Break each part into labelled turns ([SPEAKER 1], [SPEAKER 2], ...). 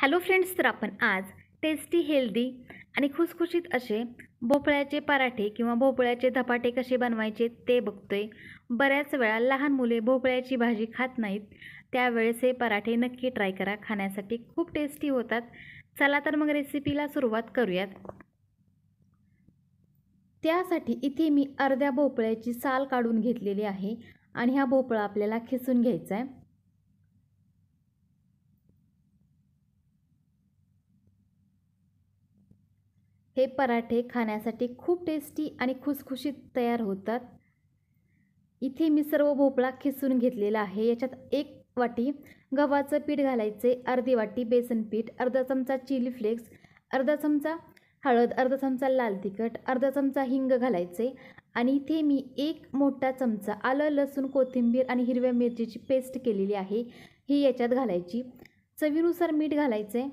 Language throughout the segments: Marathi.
[SPEAKER 1] हॅलो फ्रेंड्स तर आपण आज टेस्टी हेल्दी आणि खुसखुशीत असे भोपळ्याचे पराठे किंवा भोपळ्याचे धपाटे कसे बनवायचे ते बघतोय बऱ्याच वेळा लहान मुले भोपळ्याची भाजी खात नाहीत त्यावेळेस हे पराठे नक्की ट्राय करा खाण्यासाठी खूप टेस्टी होतात चला तर मग रेसिपीला सुरुवात करूयात त्यासाठी इथे मी अर्ध्या भोपळ्याची साल काढून घेतलेली आहे आणि हा भोपळा आपल्याला खिसून घ्यायचा आहे हे पराठे खाण्यासाठी खूप टेस्टी आणि खुसखुशीत तयार होतात इथे मी सर्व भोपळा खिसून घेतलेला आहे याच्यात एक वाटी गव्हाचं पीठ घालायचे अर्धी वाटी बेसन पीठ अर्धा चमचा चिली फ्लेक्स अर्धा चमचा हळद अर्धा चमचा लाल तिखट अर्धा चमचा हिंग घालायचे आणि इथे मी एक मोठा चमचा आलं लसूण कोथिंबीर आणि हिरव्या मिरचीची पेस्ट केलेली आहे ही याच्यात घालायची चवीनुसार मीठ घालायचे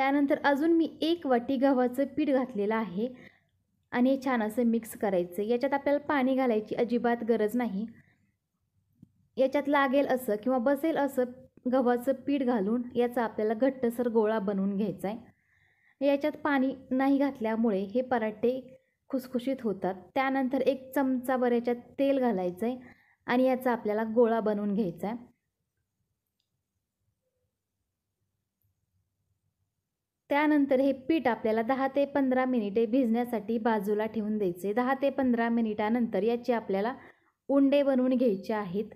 [SPEAKER 1] त्यानंतर अजून मी एक वाटी गव्हाचं पीठ घातलेलं आहे आणि छान असं मिक्स करायचं याच्यात आपल्याला पाणी घालायची अजिबात गरज नाही याच्यात लागेल असं किंवा बसेल असं गव्हाचं पीठ घालून याचा आपल्याला घट्टसर गोळा बनवून घ्यायचा आहे याच्यात पाणी नाही घातल्यामुळे हे पराठे खुसखुशीत होतात त्यानंतर एक चमचा याच्यात तेल घालायचं आहे आणि याचा आपल्याला गोळा बनवून घ्यायचा आहे त्यानंतर हे पीठ आपल्याला दहा ते पंधरा मिनिटे भिजण्यासाठी बाजूला ठेवून द्यायचे दहा ते पंधरा मिनिटानंतर याचे आपल्याला उंडे बनवून घ्यायचे आहेत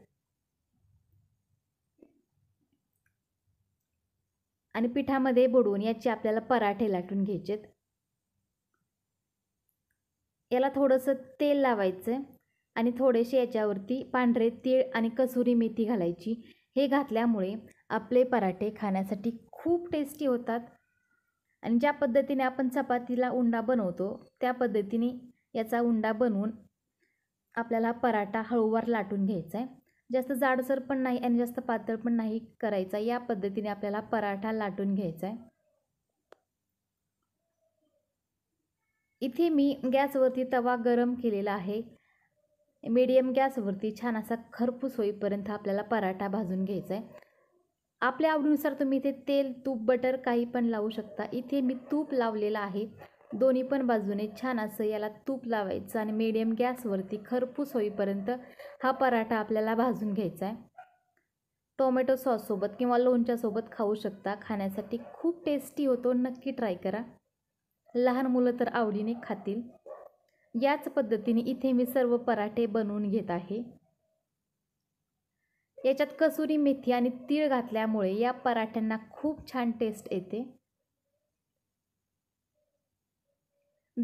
[SPEAKER 1] आणि पिठामध्ये बुडवून याचे आपल्याला पराठे लाटून घ्यायचेत याला थोडंसं तेल लावायचं आणि थोडेसे याच्यावरती पांढरे तीळ आणि कसुरी मेथी घालायची हे घातल्यामुळे आपले पराठे खाण्यासाठी खूप टेस्टी होतात आणि ज्या पद्धतीने आपण चपातीला उंडा बनवतो त्या पद्धतीने याचा उंडा बनवून आपल्याला पराठा हळूवार लाटून घ्यायचा आहे जास्त जाडसर पण नाही आणि जास्त पातळ पण नाही करायचा या पद्धतीने आपल्याला पराठा लाटून घ्यायचा आहे इथे मी गॅसवरती तवा गरम केलेला आहे मीडियम गॅसवरती छान असा खरपूस होईपर्यंत आपल्याला पराठा भाजून घ्यायचा आहे आपल्या आवडीनुसार तुम्ही इथे तेल तूप बटर काही पण लावू शकता इथे मी तूप लावलेलं आहे दोन्ही पण बाजूने छान असं याला तूप लावायचं आणि मीडियम गॅसवरती खरपूस होईपर्यंत हा पराठा आपल्याला भाजून घ्यायचा आहे टोमॅटो सॉससोबत किंवा लोणच्यासोबत खाऊ शकता खाण्यासाठी खूप टेस्टी होतो नक्की ट्राय करा लहान मुलं तर आवडीने खातील याच पद्धतीने इथे मी सर्व पराठे बनवून घेत आहे याच्यात कसुरी मेथी आणि तीळ घातल्यामुळे या पराठ्यांना खूप छान टेस्ट येते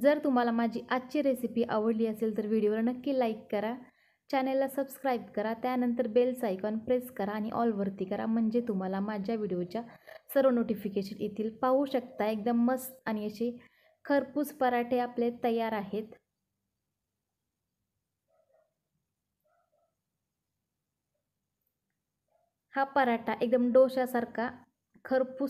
[SPEAKER 1] जर तुम्हाला माझी आजची रेसिपी आवडली असेल तर व्हिडिओला नक्की लाईक करा चॅनेलला सबस्क्राईब करा त्यानंतर बेल आयकॉन प्रेस करा आणि ऑलवरती करा म्हणजे तुम्हाला माझ्या व्हिडिओच्या सर्व नोटिफिकेशन येतील पाहू शकता एकदम मस्त आणि असे खरपूस पराठे आपले तयार आहेत हा पराठा एकदम डोशासारखा खरपूस